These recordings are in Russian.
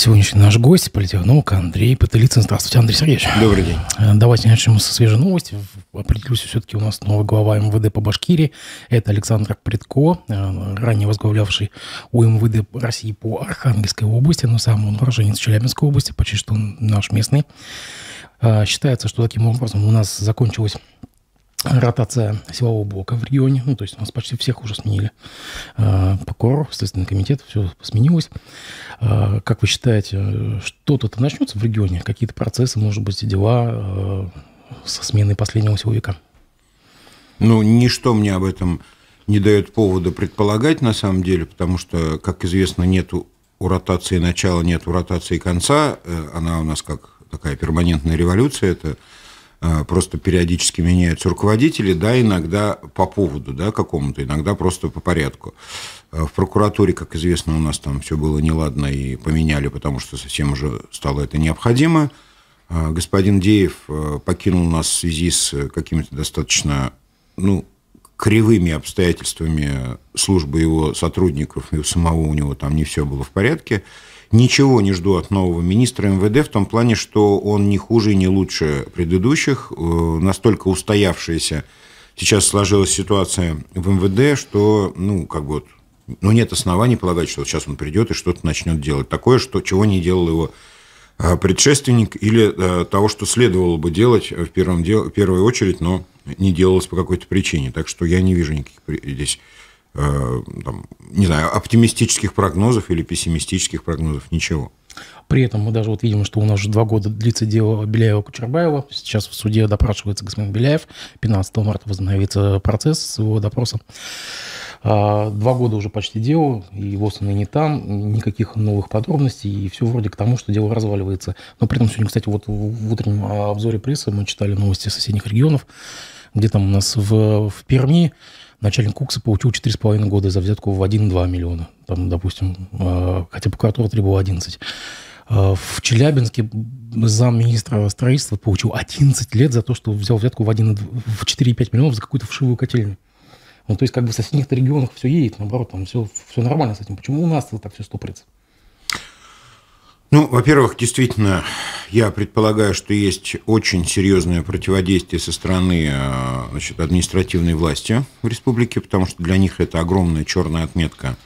Сегодняшний наш гость, политехнолог Андрей Пателицын. Здравствуйте, Андрей Сергеевич. Добрый день. Э, давайте начнем со свежей новости. Определюсь, все-таки у нас новый глава МВД по Башкирии. Это Александр Предко, э, ранее возглавлявший УМВД России по Архангельской области, но сам он уроженец Челябинской области, почти что он наш местный. Э, считается, что таким образом у нас закончилась ротация силового блока в регионе. Ну, то есть у нас почти всех уже сменили. А, Покор, Следственный комитет, все сменилось. А, как вы считаете, что-то начнется в регионе? Какие-то процессы, может быть, дела а, со сменой последнего силовика? Ну, ничто мне об этом не дает повода предполагать, на самом деле, потому что, как известно, нет у ротации начала, нет у ротации конца. Э, она у нас как такая перманентная революция. Это Э, просто периодически меняются руководители, да, иногда по поводу, да, какому-то, иногда просто по порядку. Э, в прокуратуре, как известно, у нас там все было неладно и поменяли, потому что совсем уже стало это необходимо. Э, господин Деев покинул нас в связи с какими-то достаточно, ну, кривыми обстоятельствами службы его сотрудников, и у самого у него там не все было в порядке. Ничего не жду от нового министра МВД в том плане, что он не хуже и не лучше предыдущих. Э, настолько устоявшаяся сейчас сложилась ситуация в МВД, что, ну, как бы вот, ну, нет оснований полагать, что сейчас он придет и что-то начнет делать. Такое, что, чего не делал его э, предшественник или э, того, что следовало бы делать в, первом в первую очередь, но не делалось по какой-то причине. Так что я не вижу никаких здесь Э, там, не знаю, оптимистических прогнозов или пессимистических прогнозов, ничего. При этом мы даже вот видим, что у нас уже два года длится дело Беляева-Кучербаева. Сейчас в суде допрашивается господин Беляев. 15 марта возобновится процесс с его допросом. А, два года уже почти дело, и вот он не там, никаких новых подробностей, и все вроде к тому, что дело разваливается. Но при этом сегодня, кстати, вот в утреннем а, обзоре прессы мы читали новости соседних регионов, где там у нас в, в Перми начальник Кукса получил 4,5 года за взятку в 1-2 миллиона, там, допустим, э, хотя прокуратура требовала 11. В Челябинске замминистра строительства получил 11 лет за то, что взял взятку в, 1, в 4,5 миллионов за какую-то вшивую котельню. Ну, то есть, как бы в соседних регионах все едет, наоборот, там все, все нормально с этим. Почему у нас так все стопорится? Ну, во-первых, действительно, я предполагаю, что есть очень серьезное противодействие со стороны э, значит, административной власти в республике, потому что для них это огромная черная отметка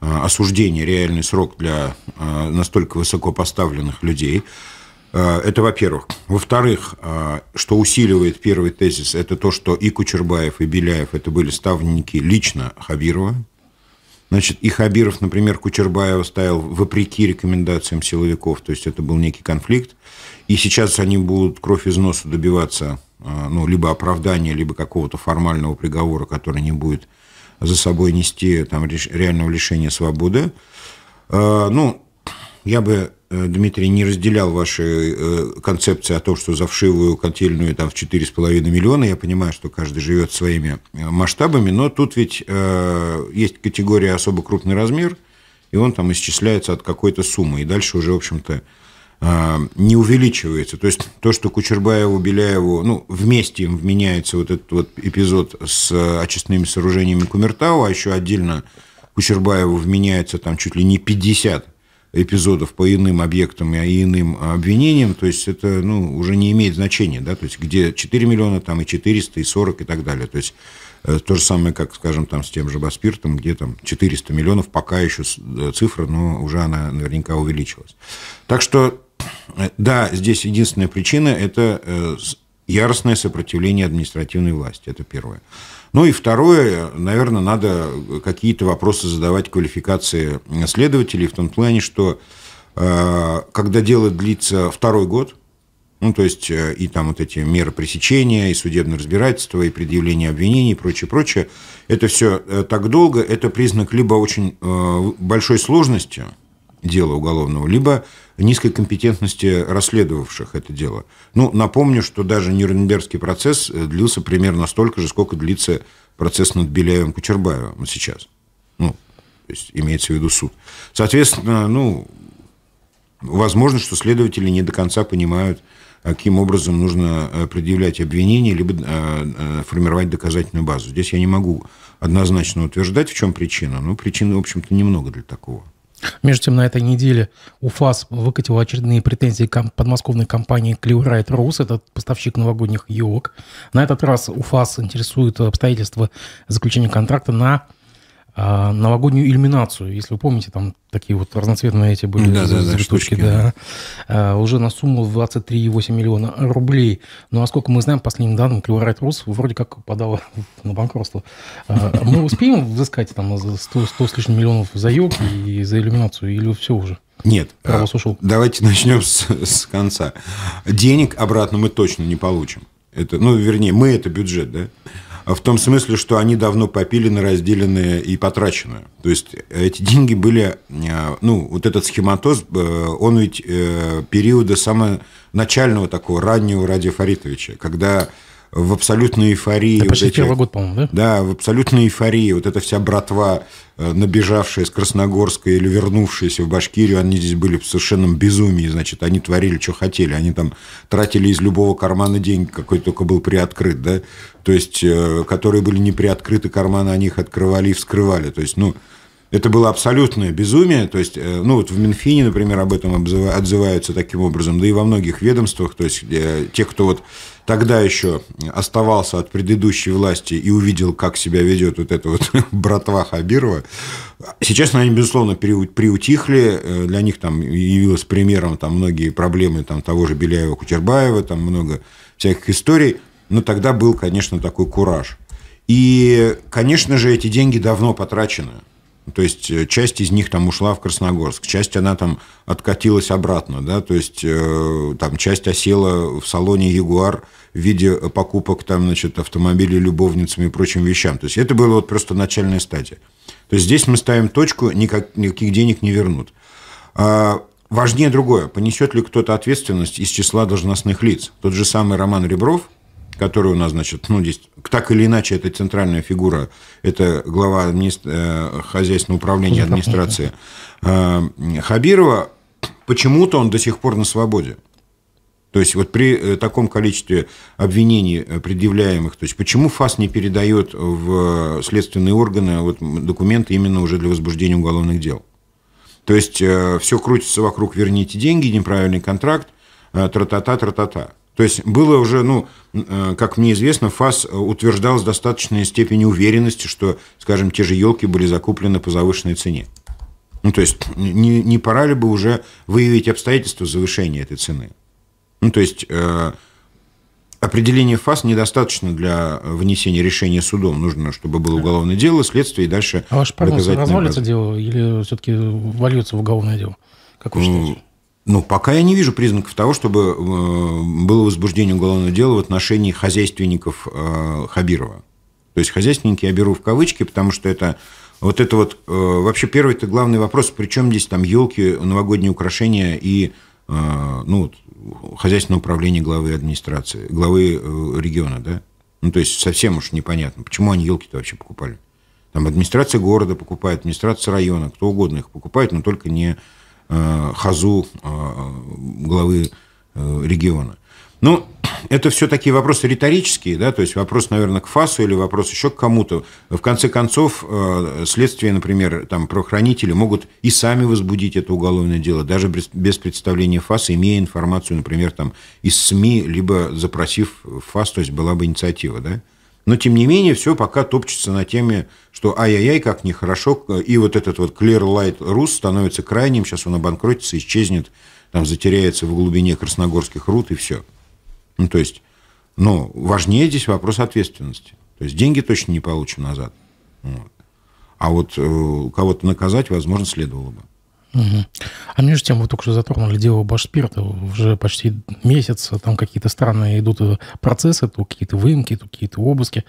э, осуждения, реальный срок для э, настолько высоко поставленных людей. Это во-первых. Во-вторых, что усиливает первый тезис, это то, что и Кучербаев, и Беляев это были ставники лично Хабирова, Значит, и Хабиров, например, Кучербаева ставил вопреки рекомендациям силовиков, то есть это был некий конфликт. И сейчас они будут кровь из носу добиваться а, ну, либо оправдания, либо какого-то формального приговора, который не будет за собой нести там, реального лишения свободы. А, ну, я бы Э, Дмитрий, не разделял ваши э, концепции о том, что за вшивую котельную там в 4,5 миллиона. Я понимаю, что каждый живет своими э, масштабами, но тут ведь есть категория особо крупный размер, и он там исчисляется от какой-то суммы. И дальше уже, в общем-то, не увеличивается. То есть то, что Кучербаеву, Беляеву, ну, вместе им вменяется вот этот вот эпизод с очистными сооружениями Кумертау, а еще отдельно Кучербаеву вменяется там чуть ли не 50 эпизодов по иным объектам и иным а, обвинениям, то есть это ну, уже не имеет значения, да, то есть где 4 миллиона, там и 400, и 40 и так далее, то есть э, то же самое, как, скажем, там с тем же Баспиртом, где там 400 миллионов, пока еще э, цифра, но уже она наверняка увеличилась. Так что, э, да, здесь единственная причина – это яростное сопротивление административной власти, это первое. Ну и второе, наверное, надо какие-то вопросы задавать квалификации следователей в том плане, что э, когда дело длится второй год, ну, то есть э, и там вот эти меры пресечения, и судебное разбирательство, и предъявление обвинений, и прочее, прочее, это все э, так долго, это признак либо очень большой сложности – дела уголовного, либо низкой компетентности расследовавших это дело. Ну, напомню, что даже Нюрнбергский процесс э, длился примерно столько же, сколько длится процесс над Беляевым Кучербаевым сейчас. Ну, то есть имеется в виду суд. Соответственно, ну, возможно, что следователи не до конца понимают, а каким образом нужно э, предъявлять обвинение, либо э, формировать доказательную базу. Здесь я не могу однозначно утверждать, в чем причина, но причин, в общем-то, немного для такого. Между тем, на этой неделе УФАС выкатил очередные претензии к подмосковной компании Clearride Rose, это поставщик новогодних елок. На этот раз УФАС интересует э, обстоятельства заключения контракта на а, новогоднюю иллюминацию, если вы помните, там такие вот разноцветные эти были да, да, да, штучки, да, а, уже на сумму 23,8 миллиона рублей. Но, ну, насколько мы знаем, по последним данным, Клеворайт Рус вроде как подала на банкротство. А, мы успеем взыскать там 100, 100 с лишним миллионов за йог и за иллюминацию, или все уже? Нет. Правос а, ушел. Давайте начнем с, с конца. Денег обратно мы точно не получим. Это, ну, вернее, мы это бюджет, да? А в том смысле, что они давно попилены, разделены и потрачены. То есть эти деньги были, э, ну, вот этот схематоз, э, он ведь э, периода самого начального такого раннего Радия Фаритовича, когда в абсолютной эйфории. Это почти эти, первый год, по-моему, да? Да, в абсолютной эйфории. Вот эта вся братва, э, набежавшая из Красногорска или вернувшаяся в Башкирию, они здесь были в совершенном безумии, значит, они творили, что хотели. Они там тратили из любого кармана деньги, какой только был приоткрыт, да? То есть, э, которые были не приоткрыты карманы, они их открывали и вскрывали. То есть, ну, это было абсолютное безумие. То есть, э, ну вот в Минфине, например, об этом отзываются таким образом, да и во многих ведомствах, то есть э, те, кто вот тогда еще оставался от предыдущей власти и увидел, как себя ведет вот эта вот братва Хабирова. Сейчас они, безусловно, приутихли, э, для них там явилось примером там многие проблемы там, того же Беляева, Кучербаева, там много всяких историй, но тогда был, конечно, такой кураж. И, конечно же, эти деньги давно потрачены. То есть э, часть из них там ушла в Красногорск, часть она там откатилась обратно, да, то есть э, там часть осела в салоне Ягуар в виде э, покупок там, значит, автомобилей любовницами и прочим вещам. То есть это было вот просто начальная стадия. То есть здесь мы ставим точку, никак, никаких денег не вернут. А, важнее другое, понесет ли кто-то ответственность из числа должностных лиц. Тот же самый Роман Ребров – который у нас, значит, ну, здесь, так или иначе, это центральная фигура, это глава администра... Э, хозяйственного управления администрации э, Хабирова, почему-то он до сих пор на свободе. То есть вот при э, таком количестве обвинений предъявляемых, то есть почему ФАС не передает в следственные органы вот, документы именно уже для возбуждения уголовных дел? То есть все крутится вокруг «верните деньги», «неправильный контракт», тра-та-та, тра-та-та. То есть было уже, ну, э, как мне известно, ФАС э, утверждал с достаточной степенью уверенности, что, скажем, те же елки были закуплены по завышенной цене. Ну, то есть не, не пора ли бы уже выявить обстоятельства завышения этой цены? Ну, то есть э, определение ФАС недостаточно для внесения решения судом. Нужно, чтобы было уголовное дело, следствие и дальше А ваш прогноз развалится дело или все-таки вольется в уголовное дело? Как вы ну, считаете? Ну, пока я не вижу признаков того, чтобы э, было возбуждение уголовного дела в отношении хозяйственников э, Хабирова. То есть хозяйственники я беру в кавычки, потому что это вот это вот э, вообще первый то главный вопрос, при чем здесь там елки, новогодние украшения и ну, хозяйственное управление главы администрации, главы региона, да? Ну, то есть совсем уж непонятно, почему они елки-то вообще покупали. Там администрация города покупает, администрация района, кто угодно их покупает, но только не Э, хазу э, главы э, региона. Ну, это все такие вопросы риторические, да, то есть вопрос, наверное, к ФАСу или вопрос еще к кому-то. В конце концов, следствие, например, там, правоохранители могут и сами возбудить это уголовное дело, даже без представления ФАСа, имея информацию, например, там, из СМИ, либо запросив ФАС, то есть была бы инициатива, да? Но, тем не менее, все пока топчется на теме, что ай-яй-яй, как нехорошо. И вот этот вот Clear Light Rus становится крайним. Сейчас он обанкротится, исчезнет, там затеряется в глубине красногорских руд и все. Ну, то есть, ну, важнее здесь вопрос ответственности. То есть деньги точно не получим назад. Вот. А вот э, кого-то наказать, возможно, следовало бы. Угу. А между тем, вы только что затронули дело Башспирта. Уже почти месяц там какие-то странные идут э, процессы, то какие-то выемки, то какие-то обыски.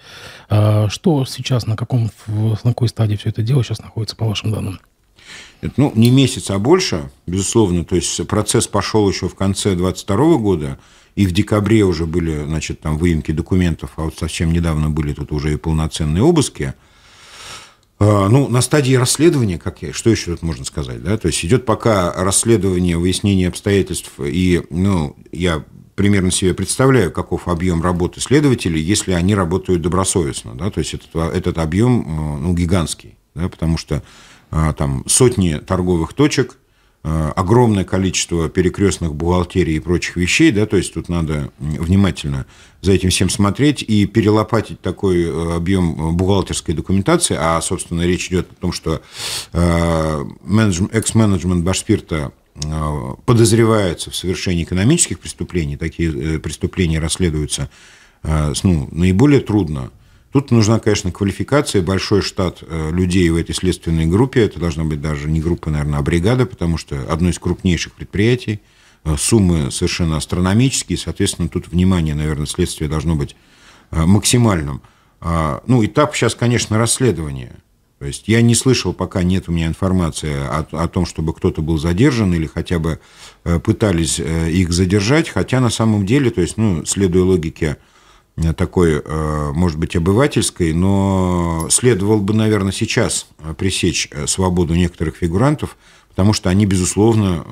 А что сейчас, на, каком, на какой стадии все это дело сейчас находится, по вашим данным? Ну, не месяц, а больше, безусловно. То есть процесс пошел еще в конце 2022 года, и в декабре уже были, значит, там выемки документов, а вот совсем недавно были тут уже и полноценные обыски – а, ну, на стадии расследования, как я, что еще тут можно сказать, да? То есть идет пока расследование, выяснение обстоятельств, и, ну, я примерно себе представляю, каков объем работы следователей, если они работают добросовестно, да? То есть этот, этот объем, э, ну, гигантский, да? Потому что а, там сотни торговых точек, Э, огромное количество перекрестных бухгалтерий и прочих вещей, да, то есть тут надо внимательно за этим всем смотреть и перелопатить такой э, объем э, бухгалтерской документации, а, собственно, речь идет о том, что экс-менеджмент Башспирта подозревается в совершении экономических преступлений, такие преступления расследуются ну, наиболее трудно, Тут нужна, конечно, квалификация, большой штат э, людей в этой следственной группе. Это должна быть даже не группа, наверное, а бригада, потому что одно из крупнейших предприятий. Э, суммы совершенно астрономические, соответственно, тут внимание, наверное, следствия должно быть э, максимальным. А, ну, этап сейчас, конечно, расследование. То есть я не слышал, пока нет у меня информации о, о том, чтобы кто-то был задержан или хотя бы пытались их задержать, хотя на самом деле, то есть, ну, следуя логике Э, такой, э, может быть, обывательской, но следовало бы, наверное, сейчас э, пресечь свободу некоторых фигурантов, потому что они, безусловно,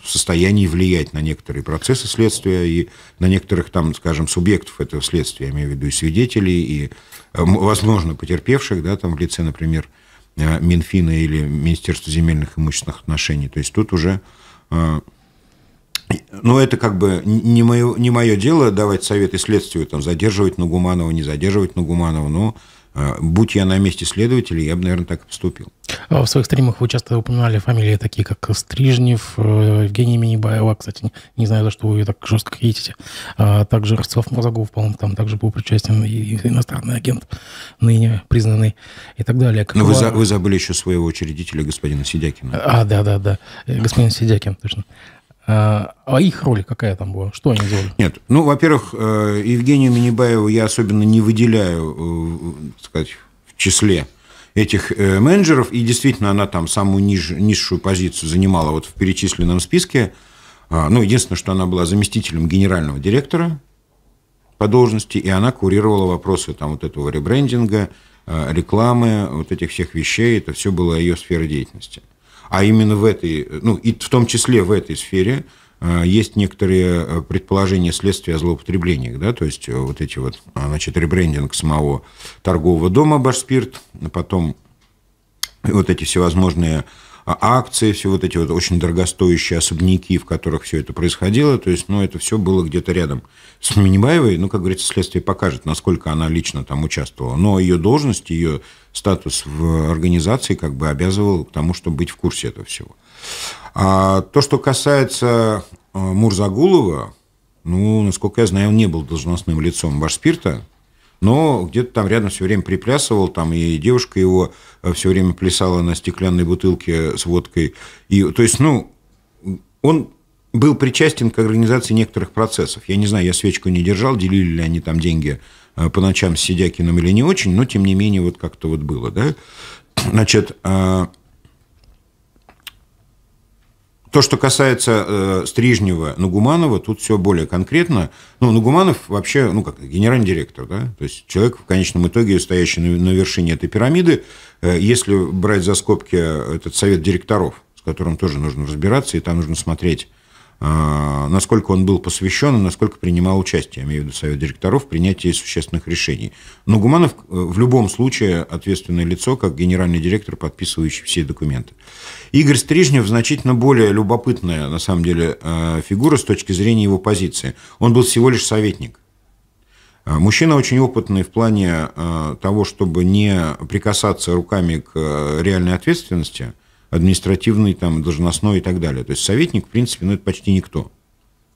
в состоянии влиять на некоторые процессы следствия и на некоторых, там, скажем, субъектов этого следствия, я имею в виду и свидетелей, и, возможно, потерпевших, да, там, в лице, например, Минфина или Министерства земельных и имущественных отношений. То есть тут уже но ну, это как бы не мое, не мое дело давать советы следствию, там, задерживать Нагуманова, не задерживать Нагуманова, но а, Будь я на месте следователя, я бы, наверное, так поступил. А в своих стримах вы часто упоминали фамилии такие, как Стрижнев, э, Евгений Минибаева, кстати, не знаю, за что вы так жестко хейтите. А также Ростов Мозагов по-моему, там также был причастен и иностранный агент, ныне признанный и так далее. Как ну, Но вы, за, вы забыли еще своего учредителя, господина Сидякина. А, да-да-да, э, господин Сидякин, точно. Э, а их роль какая там была? Что они делали? Нет, ну, во-первых, э, Евгению Минибаеву я особенно не выделяю, э, так сказать, в числе этих менеджеров, и действительно она там самую ниж, низшую позицию занимала вот в перечисленном списке. А, ну, единственное, что она была заместителем генерального директора по должности, и она курировала вопросы там вот этого ребрендинга, рекламы, вот этих всех вещей, это все было ее сфера деятельности а именно в этой, ну и в том числе в этой сфере э, есть некоторые э, предположения следствия о злоупотреблениях, да, то есть э, вот эти вот, значит, ребрендинг самого торгового дома Башспирт, потом вот эти всевозможные а, акции, все вот эти вот очень дорогостоящие особняки, в которых все это происходило. То есть, ну, это все было где-то рядом с Минибаевой. Ну, как говорится, следствие покажет, насколько она лично там участвовала. Но ее должность, ее статус в организации как бы обязывал к тому, чтобы быть в курсе этого всего. А то, что касается э, Мурзагулова, ну, насколько я знаю, он не был должностным лицом Башспирта, но где-то там рядом все время приплясывал, там и девушка его э, все время плясала на стеклянной бутылке с водкой. И, то есть, ну, он был причастен к организации некоторых процессов. Я не знаю, я свечку не держал, делили ли они там деньги Э, по ночам с Сидякиным или не очень, но тем не менее вот как-то вот было, да. Значит, э, то, что касается э, Стрижнева, Нагуманова, тут все более конкретно. Ну, Нагуманов вообще, ну, как генеральный директор, да, то есть человек в конечном итоге, стоящий на, на вершине этой пирамиды, э, если брать за скобки этот совет директоров, с которым тоже нужно разбираться, и там нужно смотреть а, насколько он был посвящен и насколько принимал участие, я имею в виду совет директоров, в принятии существенных решений. Но Гуманов э, в любом случае ответственное лицо, как генеральный директор, подписывающий все документы. Игорь Стрижнев значительно более любопытная, на самом деле, э, фигура с точки зрения его позиции. Он был всего лишь советник. А, мужчина очень опытный в плане э, того, чтобы не прикасаться руками к реальной ответственности, административный, там, должностной и так далее. То есть советник, в принципе, ну, это почти никто,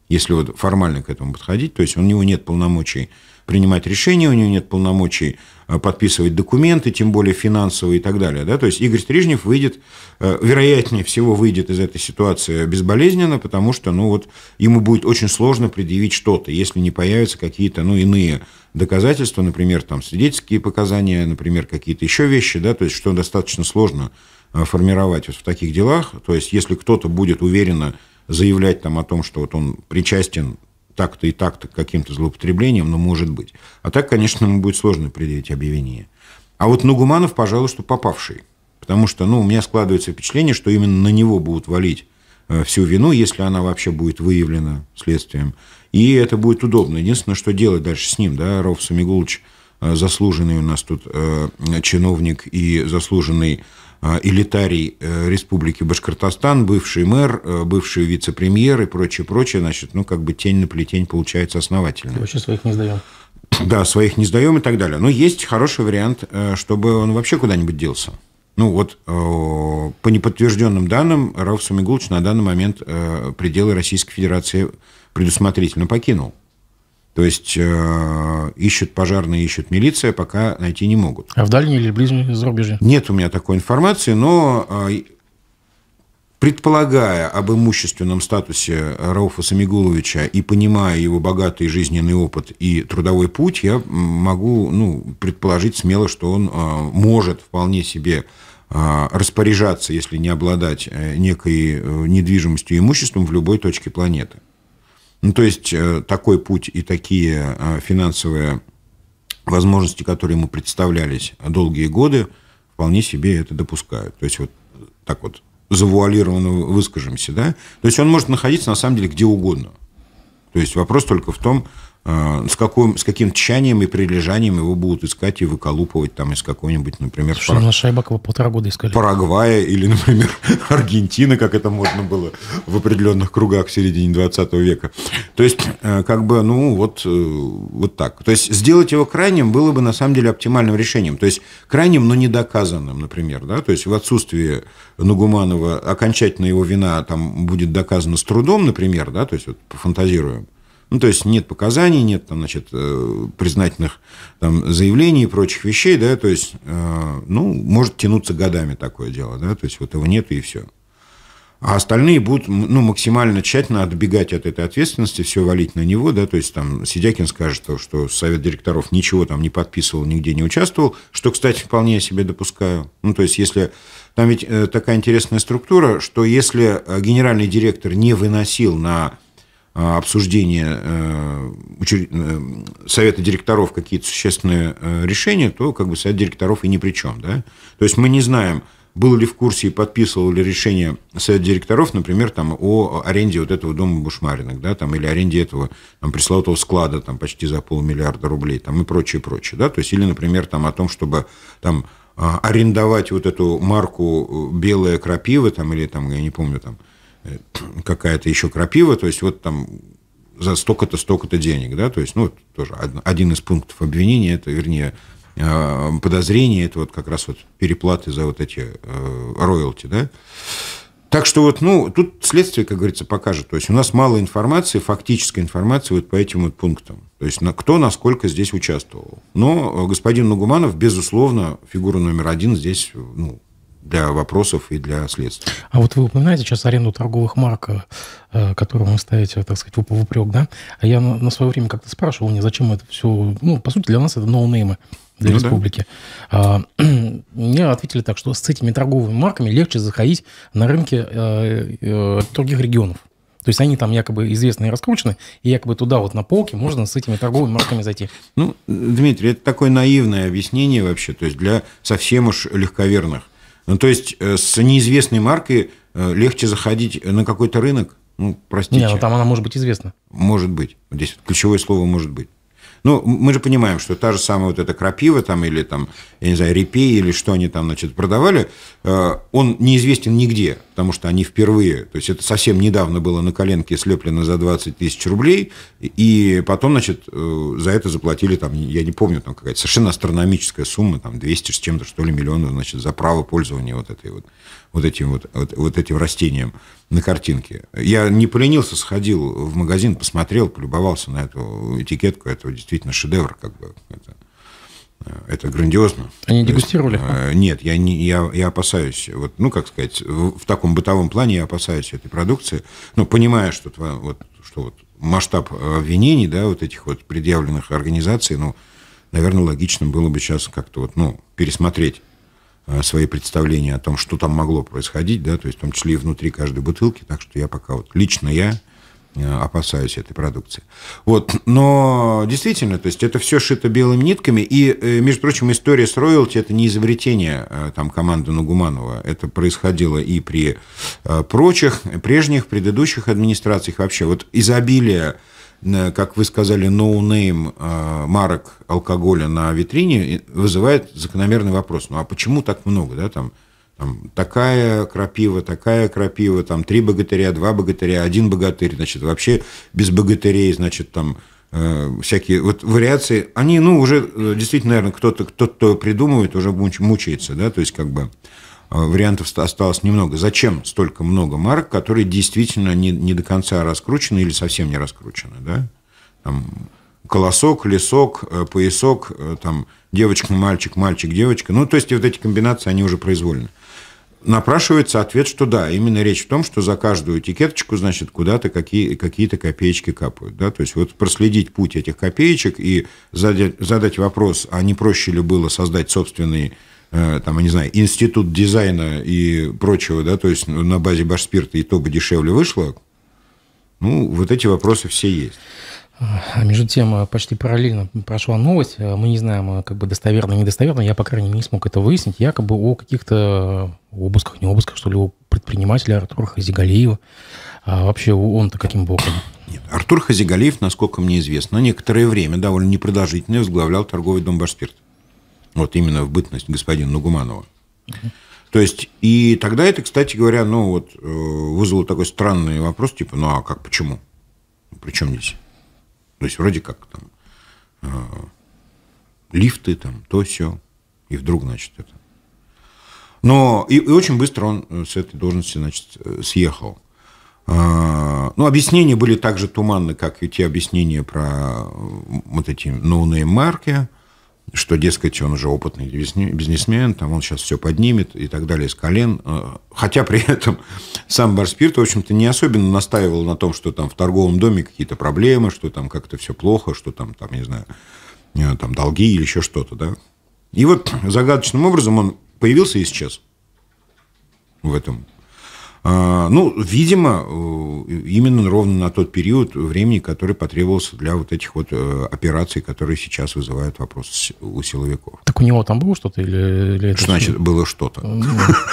если вот формально к этому подходить. То есть у него нет полномочий принимать решения, у него нет полномочий э, подписывать документы, тем более финансовые и так далее. Да? То есть Игорь Стрижнев выйдет, э, вероятнее всего, выйдет из этой ситуации безболезненно, потому что ну, вот, ему будет очень сложно предъявить что-то, если не появятся какие-то ну, иные доказательства, например, там, свидетельские показания, например, какие-то еще вещи, да? то есть что достаточно сложно Э, формировать вот в таких делах. То есть, если кто-то будет уверенно заявлять там о том, что вот он причастен так-то и так-то к каким-то злоупотреблениям, ну, может быть. А так, конечно, ему будет сложно предъявить объявление. А вот Нугуманов, пожалуй, что попавший. Потому что, ну, у меня складывается впечатление, что именно на него будут валить э, всю вину, если она вообще будет выявлена следствием. И это будет удобно. Единственное, что делать дальше с ним, да, Ров Самигулович, э, заслуженный у нас тут чиновник и заслуженный а, элитарий э, Республики Башкортостан, бывший мэр, э, бывший вице-премьер и прочее, прочее, значит, ну, как бы тень на плетень получается основательно. Вообще своих не сдаем. Да, своих не сдаем и так далее. Но есть хороший вариант, э, чтобы он вообще куда-нибудь делся. Ну вот, по неподтвержденным данным, Рауф Сумигулович на данный момент пределы Российской Федерации предусмотрительно покинул. То есть э, ищут пожарные, ищут милиция, пока найти не могут. А в дальней или ближней зарубежье? Нет у меня такой информации, но э, предполагая об имущественном статусе Рауфа Самигуловича и понимая его богатый жизненный опыт и трудовой путь, я могу ну, предположить смело, что он э, может вполне себе распоряжаться, если не обладать некой недвижимостью и имуществом в любой точке планеты. Ну, то есть э, такой путь и такие э, финансовые возможности, которые ему представлялись долгие годы, вполне себе это допускают. То есть вот так вот завуалированно выскажемся, да? То есть он может находиться на самом деле где угодно. То есть вопрос только в том, а, с, каким, с каким тщанием и прилежанием его будут искать и выколупывать там из какой-нибудь, например... Слушай, Пар... на Шайбакова полтора года искали. Парагвая или, например, Аргентина, как это можно было в определенных кругах в середине 20 века. То есть, э, как бы, ну, вот, э, вот так. То есть, сделать его крайним было бы, на самом деле, оптимальным решением. То есть, крайним, но недоказанным, например, да? То есть, в отсутствии Нагуманова окончательно его вина там будет доказана с трудом, например, да? То есть, вот пофантазируем. Ну, то есть нет показаний, нет там, значит, э, признательных там, заявлений и прочих вещей, да, то есть, э, ну, может тянуться годами такое дело, да, то есть вот его нет и все. А остальные будут ну, максимально тщательно отбегать от этой ответственности, все валить на него, да, то есть там Сидякин скажет, что совет директоров ничего там не подписывал, нигде не участвовал, что, кстати, вполне себе допускаю. Ну, то есть если там ведь э, такая интересная структура, что если генеральный директор не выносил на Э, обсуждения э, э, совета директоров какие-то существенные решения, то как бы совет директоров и ни при чем. Да? То есть мы не знаем, был ли в курсе и подписывал ли решение совет директоров, например, там, о аренде вот этого дома Бушмаринок, да, там, или аренде этого там, пресловутого склада там, почти за полмиллиарда рублей там, и прочее, прочее. Да? То есть, или, например, там, о том, чтобы там, а, арендовать вот эту марку «Белая крапива» там, или, там, я не помню, там, Э, какая-то еще крапива, то есть вот там за столько-то, столько-то денег, да, то есть, ну, тоже один из пунктов обвинения, это, вернее, э, подозрение, это вот как раз вот переплаты за вот эти э, роялти, да. Так что вот, ну, тут следствие, как говорится, покажет. То есть у нас мало информации, фактической информации вот по этим вот пунктам. То есть на, кто насколько здесь участвовал. Но господин Нугуманов, безусловно, фигура номер один здесь, ну, для вопросов и для следствия. А вот вы упоминаете сейчас аренду торговых марок, э, которую вы ставите, так сказать, в упрек, да? А я на свое время как-то спрашивал, не зачем это все... Ну, по сути, для нас это ноунеймы для ну, республики. Да. Мне ответили так, что с этими торговыми марками легче заходить на рынки э, э, других регионов. То есть они там якобы известны и раскручены, и якобы туда вот на полке можно с этими торговыми марками зайти. Ну, Дмитрий, это такое наивное объяснение вообще, то есть для совсем уж легковерных. Ну, то есть э, с неизвестной маркой э, легче заходить на какой-то рынок? Ну, простите. Нет, ну там она может быть известна. Может быть. Здесь ключевое слово «может быть». Ну, мы же понимаем, что та же самая вот эта крапива там или там, я не знаю, репей или что они там, значит, продавали, э, он неизвестен нигде потому что они впервые, то есть это совсем недавно было на коленке слеплено за 20 тысяч рублей, и потом, значит, э, за это заплатили, там, я не помню, там какая-то совершенно астрономическая сумма, там 200 с чем-то, что ли, миллионов, значит, за право пользования вот этой вот, вот этим вот, вот, вот этим растением на картинке. Я не поленился, сходил в магазин, посмотрел, полюбовался на эту этикетку, это действительно шедевр, как бы, это Э, это грандиозно. Они дегустировали? Есть, э, нет, я, не, я, я опасаюсь, вот, ну, как сказать, в, в таком бытовом плане я опасаюсь этой продукции, ну, понимая, что, вот, что вот масштаб э, обвинений, да, вот этих вот предъявленных организаций, ну, наверное, логично было бы сейчас как-то вот, ну, пересмотреть свои представления о том, что там могло происходить, да, то есть в том числе и внутри каждой бутылки, так что я пока вот лично я Э, опасаюсь этой продукции. Вот. Но действительно, то есть это все шито белыми нитками. И, э, между прочим, история с роялти – это не изобретение э, там, команды Нугуманова. Это происходило и при прочих, прежних, предыдущих администрациях. Вообще вот изобилие как вы сказали, ноунейм no марок алкоголя на витрине вызывает закономерный вопрос. Ну а почему так много, да, там там, такая крапива, такая крапива, там, три богатыря, два богатыря, один богатырь, значит, вообще без богатырей, значит, там, э, всякие вот вариации, они, ну, уже э, действительно, наверное, кто-то, кто-то придумывает, уже мучается, да, то есть, как бы, э, вариантов осталось немного. Зачем столько много марок, которые действительно не, не до конца раскручены или совсем не раскручены, да? Там, колосок, лесок, э, поясок, там, девочка, мальчик, мальчик, девочка. Ну, то есть, вот эти комбинации, они уже произвольны напрашивается ответ, что да, именно речь в том, что за каждую этикеточку, значит, куда-то какие, какие-то копеечки капают. Да? То есть вот проследить путь этих копеечек и задать, задать вопрос, а не проще ли было создать собственный э, там, не знаю, институт дизайна и прочего, да, то есть на базе Башспирта и то бы дешевле вышло, ну, вот эти вопросы все есть. А между тем, э, почти параллельно прошла новость. Э, мы не знаем, э, как бы достоверно, недостоверно. Я, по крайней мере, не смог это выяснить. Якобы о каких-то обысках, не обысках, что ли, у предпринимателя Артура Хазигалиева. А вообще он-то каким боком? Нет, Артур Хазигалиев, насколько мне известно, некоторое время, довольно непродолжительное, возглавлял торговый дом «Башспирт». Вот именно в бытность господина Нугуманова. То есть, и тогда это, кстати говоря, ну вот, вызвало такой странный вопрос, типа, ну а как, почему? Причем здесь? То есть вроде как там э, лифты, там то все, и вдруг, значит, это. Но и, и очень быстро он э, с этой должности, значит, э, съехал. Э, ну, объяснения были так же туманны, как и те объяснения про вот эти ноунейм-марки. No что, дескать, он уже опытный бизнесмен, там он сейчас все поднимет и так далее с колен. А, хотя при этом сам Барспирт, в общем-то, не особенно настаивал на том, что там в торговом доме какие-то проблемы, что там как-то все плохо, что там, там, не знаю, э, там долги или еще что-то, да. И вот загадочным образом он появился и сейчас в этом а, ну, видимо, э, именно ровно на тот период времени, который потребовался для вот этих вот э, операций, которые сейчас вызывают вопрос у силовиков. Так у него там было что-то или... или что значит было что-то? Ну,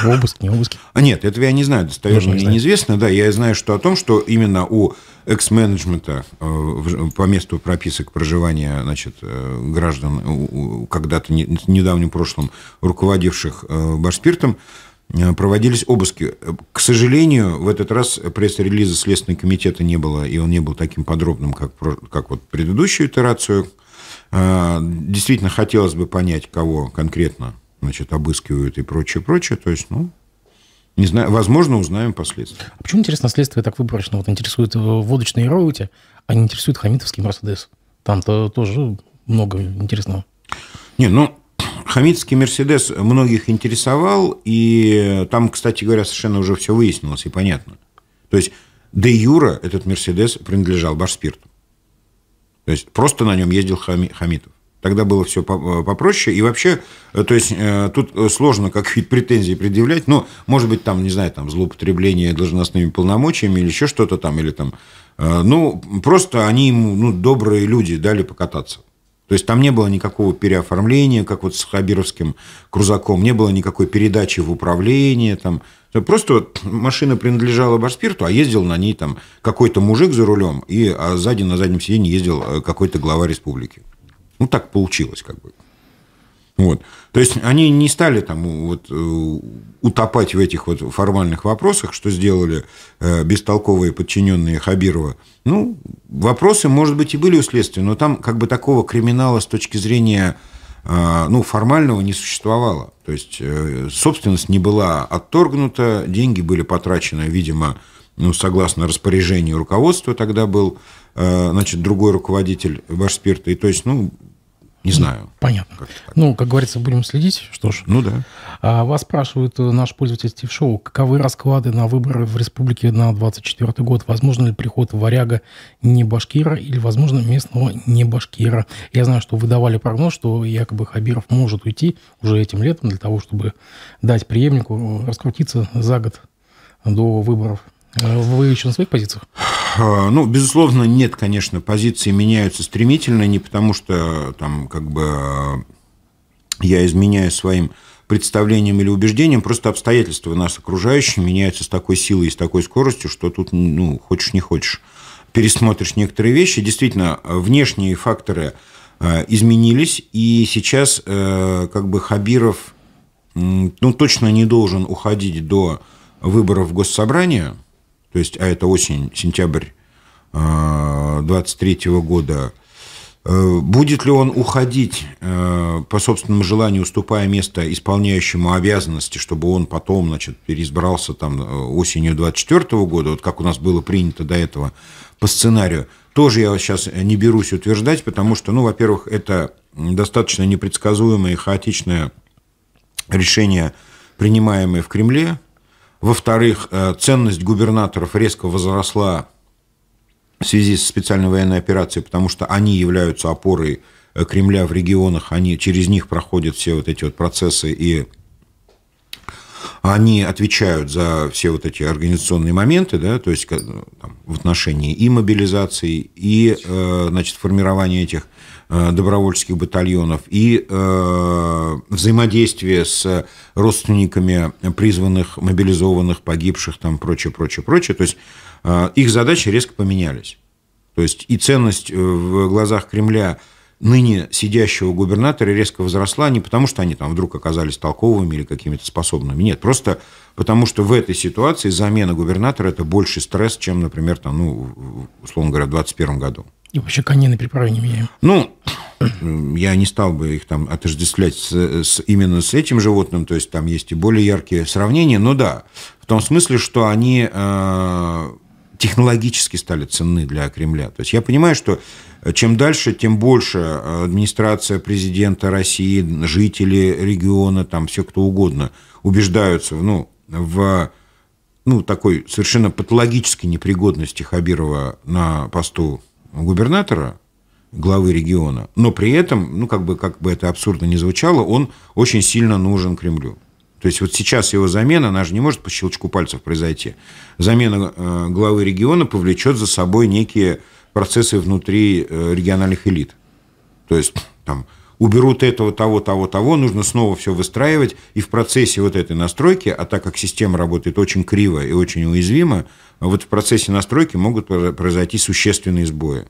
обыск, не обыск? А нет, этого я не знаю, достоверно мне неизвестно. Да, я знаю, что о том, что именно у экс-менеджмента э, по месту прописок проживания значит, граждан, когда-то в недавнем прошлом руководивших Башспиртом, Э, проводились обыски. К сожалению, в этот раз пресс-релиза Следственного комитета не было, и он не был таким подробным, как, как вот предыдущую итерацию. А, действительно, хотелось бы понять, кого конкретно значит, обыскивают и прочее, прочее. То есть, ну, не знаю, возможно, узнаем последствия. А почему, интересно, следствие так выборочно вот интересует водочные роути, а не интересует хамитовский Мерседес? Там-то тоже много интересного. Не, ну, Хамитский Мерседес многих интересовал, и там, кстати говоря, совершенно уже все выяснилось и понятно. То есть де юра этот Мерседес принадлежал Башспирту. То есть просто на нем ездил Хамитов. Тогда было все э, попроще. И вообще, э, то есть э, тут сложно как то претензии предъявлять. Но, ну, может быть, там, не знаю, там злоупотребление должностными полномочиями или еще что-то там, или там. Ну, просто они ему, ну, добрые люди дали покататься. То есть там не было никакого переоформления, как вот с Хабировским крузаком, не было никакой передачи в управление. Там. Просто вот машина принадлежала Башспирту, а ездил на ней там какой-то мужик за рулем, и а сзади на заднем сиденье ездил э, какой-то глава республики. Ну, так получилось как бы. Вот. То есть они не стали там вот, э, утопать в этих вот формальных вопросах, что сделали э, бестолковые подчиненные Хабирова. Ну, вопросы, может быть, и были у следствия, но там как бы такого криминала с точки зрения э, ну, формального не существовало. То есть собственность не была отторгнута, деньги были потрачены, видимо, ну, согласно распоряжению руководства тогда был, значит, другой руководитель Башспирта. И то есть, ну, не знаю. Понятно. Как ну, как говорится, будем следить, что ж. Ну да. А, вас спрашивает э, наш пользователь Стив Шоу, каковы расклады на выборы в республике на 24 год? Возможно ли приход варяга не башкира или, возможно, местного не башкира? Я знаю, что вы давали прогноз, что якобы Хабиров может уйти уже этим летом для того, чтобы дать преемнику э, раскрутиться за год до выборов. Э, вы еще на своих позициях? Э, ну, безусловно, нет, конечно, позиции меняются стремительно, не потому что там как бы э, я изменяю своим представлениям или убеждениям, просто обстоятельства нас окружающие меняются с такой силой и с такой скоростью, что тут, ну, хочешь не хочешь, пересмотришь некоторые вещи. Действительно, внешние факторы изменились, и сейчас как бы Хабиров, ну, точно не должен уходить до выборов в Госсобрание – то есть, а это осень, сентябрь 23 а, года, э, Будет ли он уходить э, по собственному желанию, уступая место исполняющему обязанности, чтобы он потом, значит, переизбрался там э, осенью 24 года, вот как у нас было принято до этого по сценарию, тоже я сейчас не берусь утверждать, потому что, ну, во-первых, это достаточно непредсказуемое и хаотичное решение, принимаемое в Кремле, во-вторых, э, ценность губернаторов резко возросла в связи с специальной военной операцией, потому что они являются опорой э, Кремля в регионах, они, через них проходят все вот эти вот процессы, и они отвечают за все вот эти организационные моменты, да, то есть э, там, в отношении и мобилизации, и значит, формирования этих Э, добровольческих батальонов, и э, взаимодействие с родственниками призванных, мобилизованных, погибших, там прочее, прочее, прочее. То есть э, их задачи резко поменялись. То есть и ценность в глазах Кремля ныне сидящего губернатора резко возросла не потому, что они там вдруг оказались толковыми или какими-то способными. Нет, просто потому что в этой ситуации замена губернатора – это больше стресс, чем, например, там, ну, условно говоря, в 2021 году. И вообще на приправы не меняем. Ну, я не стал бы их там отождествлять с, с, именно с этим животным, то есть там есть и более яркие сравнения, но да, в том смысле, что они э, технологически стали ценны для Кремля. То есть я понимаю, что э, чем дальше, тем больше э, администрация президента России, жители региона, там все кто угодно убеждаются ну, в ну, такой совершенно патологической непригодности Хабирова на посту губернатора, главы региона, но при этом, ну как бы, как бы это абсурдно не звучало, он очень сильно нужен Кремлю. То есть вот сейчас его замена, она же не может по щелчку пальцев произойти. Замена э, главы региона повлечет за собой некие процессы внутри э, региональных элит. То есть там уберут этого, того, того, того, нужно снова все выстраивать, и в процессе вот этой настройки, а так как система работает очень криво и очень уязвимо, вот в процессе настройки могут произойти существенные сбои.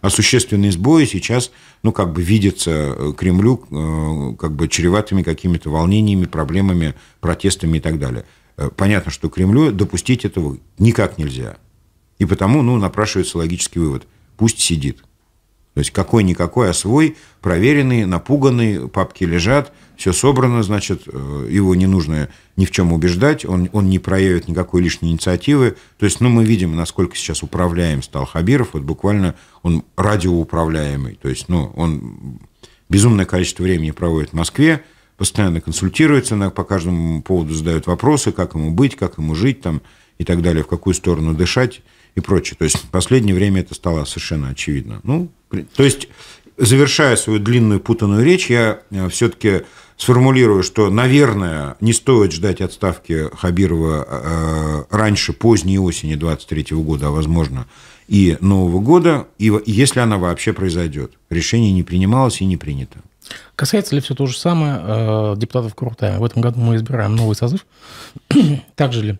А существенные сбои сейчас, ну, как бы видятся э, Кремлю э, как бы чреватыми какими-то волнениями, проблемами, протестами и так далее. Э, понятно, что Кремлю допустить этого никак нельзя. И потому, ну, напрашивается логический вывод. Пусть сидит. То есть какой-никакой, а свой, проверенный, напуганный, папки лежат, все собрано, значит, э, его не нужно ни в чем убеждать, он, он не проявит никакой лишней инициативы. То есть, ну, мы видим, насколько сейчас управляем стал Хабиров, вот буквально он радиоуправляемый, то есть, ну, он безумное количество времени проводит в Москве, постоянно консультируется, на по каждому поводу задают вопросы, как ему быть, как ему жить там и так далее, в какую сторону дышать и прочее. То есть в последнее время это стало совершенно очевидно. Ну, то есть, завершая свою длинную путанную речь, я э, все-таки сформулирую, что, наверное, не стоит ждать отставки Хабирова э, раньше поздней осени 23 года, а возможно и Нового года, и если она вообще произойдет. Решение не принималось и не принято. Касается ли все то же самое э, депутатов Куртая? В этом году мы избираем новый созыв. Также ли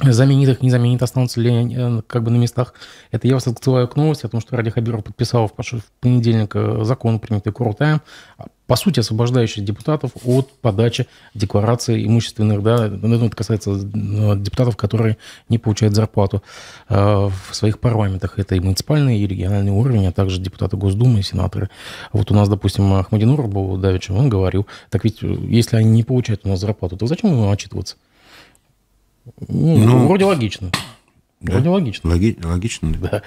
заменит их, не заменит, останутся ли э, как бы на местах. Это я вас отсылаю к новости о том, что Ради Хабиров подписал в понедельник э, закон, принятый Курултаем, а, по сути, освобождающий депутатов от подачи декларации имущественных, да, ну, это касается ну, депутатов, которые не получают зарплату э, в своих парламентах. Это и муниципальный, и региональный уровень, а также депутаты Госдумы и сенаторы. Вот у нас, допустим, Ахмадинур был давеча, он говорил, так ведь если они не получают у нас зарплату, то зачем им отчитываться? Ну, ну вроде логично. Да? Вроде логично. Логи... Логично, да. да.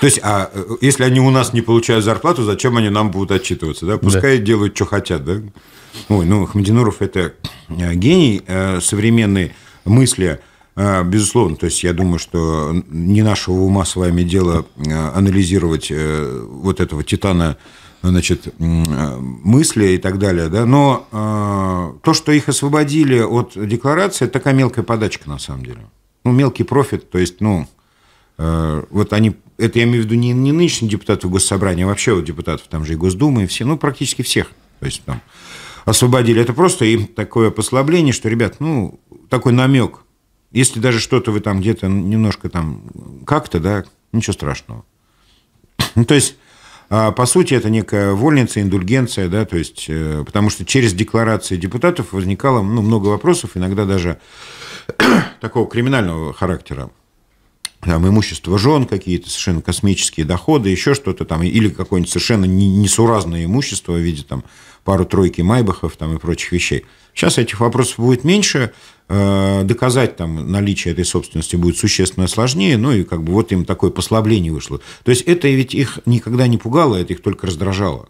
То есть, а э, если они у нас не получают зарплату, зачем они нам будут отчитываться? Да? Пускай да. делают, что хотят, да? Ой, ну, Хмединуров – это э, гений э, современной мысли, а, безусловно. То есть, я думаю, что не нашего ума с вами дело анализировать вот этого титана значит, э, мысли и так далее. Да? Но э, то, что их освободили от декларации, это такая мелкая подачка на самом деле. Ну, мелкий профит, то есть, ну, э, вот они, это я имею в виду не, не нынешние депутаты госсобрания, а вообще вот депутатов, там же и Госдумы, и все, ну, практически всех, то есть там освободили. Это просто им такое послабление, что, ребят, ну, такой намек. Если даже что-то вы там где-то немножко там как-то, да, ничего страшного. Ну, то есть а, по сути, это некая вольница, индульгенция, да, то есть, э, потому что через декларации депутатов возникало ну, много вопросов, иногда даже такого криминального характера там, имущество жен, какие-то совершенно космические доходы, еще что-то там, или какое-нибудь совершенно несуразное имущество в виде там, пару-тройки майбахов там, и прочих вещей. Сейчас этих вопросов будет меньше, э, доказать там наличие этой собственности будет существенно сложнее, ну и как бы вот им такое послабление вышло. То есть это ведь их никогда не пугало, это их только раздражало.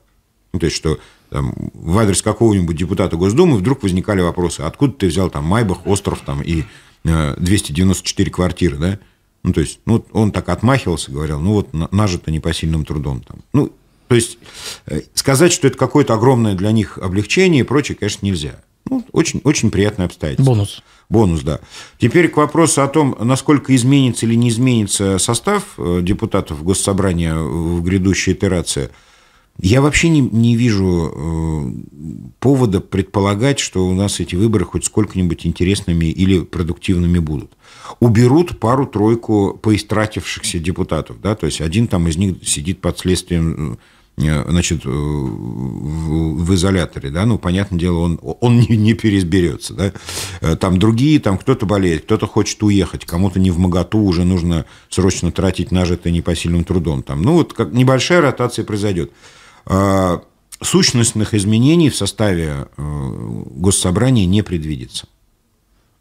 Ну, то есть, что там, в адрес какого-нибудь депутата Госдумы вдруг возникали вопросы, откуда ты взял там Майбах, остров там и 294 э, квартиры, да? Ну, то есть, ну, он так отмахивался, говорил, ну, вот нажито непосильным трудом. Там. Ну, то есть, э, сказать, что это какое-то огромное для них облегчение и прочее, конечно, нельзя. Ну, очень, очень приятное обстоятельство. Бонус. Бонус, да. Теперь к вопросу о том, насколько изменится или не изменится состав э, депутатов Госсобрания в грядущей итерации – я вообще не, не вижу э, повода предполагать, что у нас эти выборы хоть сколько-нибудь интересными или продуктивными будут. Уберут пару-тройку поистратившихся депутатов, да, то есть один там из них сидит под следствием э, значит, э, в изоляторе, да, ну, понятное дело, он, он не, не переизберется, да, э, там другие, там кто-то болеет, кто-то хочет уехать, кому-то не в моготу, уже нужно срочно тратить нажитое непосильным трудом, там, ну, вот как небольшая ротация произойдет. А, сущностных изменений в составе э, госсобрания не предвидится.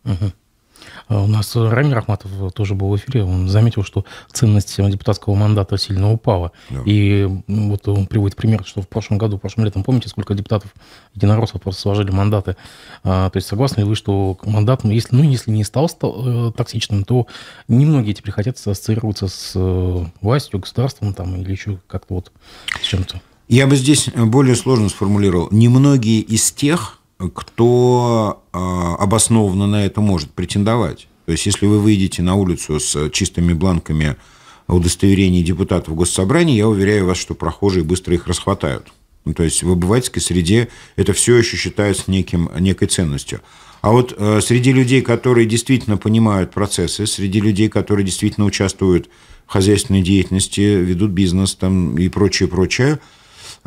А у нас Рамир Ахматов тоже был в эфире, он заметил, что ценность депутатского мандата сильно упала. Да. И вот он приводит пример, что в прошлом году, в прошлом летом, помните, сколько депутатов единороссов просто сложили мандаты? А, то есть согласны ли вы, что мандат, если, ну, если не стал, стал э, токсичным, то немногие теперь хотят ассоциироваться с э, властью, государством там, или еще как-то вот с чем-то? Я бы здесь э, более сложно сформулировал. Немногие из тех, кто а, обоснованно на это может претендовать. То есть, если вы выйдете на улицу с чистыми бланками удостоверений депутатов Госсобрании, я уверяю вас, что прохожие быстро их расхватают. Ну, то есть в обывательской среде это все еще считается неким, некой ценностью. А вот э, среди людей, которые действительно понимают процессы, среди людей, которые действительно участвуют в хозяйственной деятельности, ведут бизнес там, и прочее, прочее,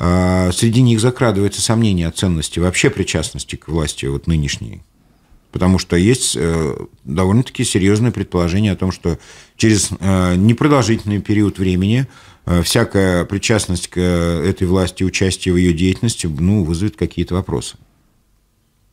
а, среди них закрадывается сомнение о ценности вообще причастности к власти вот нынешней. Потому что есть э, довольно-таки серьезное предположение о том, что через э, непродолжительный период времени э, всякая причастность к этой власти, участие в ее деятельности ну, вызовет какие-то вопросы.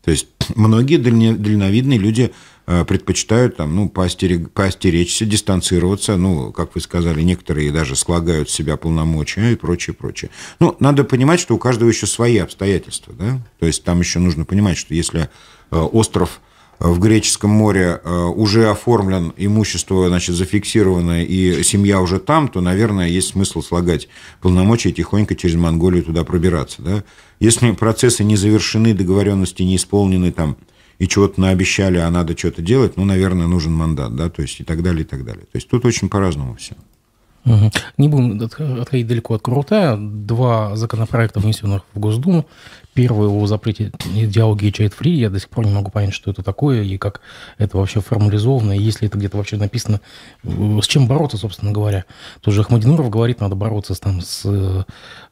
То есть многие дальновидные люди Э, предпочитают там, ну, поостерег, поостеречься, дистанцироваться, ну, как вы сказали, некоторые даже слагают с себя полномочия и прочее, прочее. Ну, надо понимать, что у каждого еще свои обстоятельства, да, то есть там еще нужно понимать, что если э, остров э, в Греческом море уже оформлен имущество, значит, зафиксировано, и семья уже там, то, наверное, есть смысл слагать полномочия и тихонько через Монголию туда пробираться. Да? Если процессы не завершены, договоренности не исполнены, там, и чего-то наобещали, а надо что-то делать, ну, наверное, нужен мандат, да, то есть и так далее, и так далее. То есть тут очень по-разному все. Угу. Не будем отходить далеко от крутая Два законопроекта, внесенных в Госдуму первый о запрете идеологии Child Free, я до сих пор не могу понять, что это такое и как это вообще формализовано, и если это где-то вообще написано, э, с чем бороться, собственно говоря. Тоже Ахмадинуров говорит, надо бороться там, с э,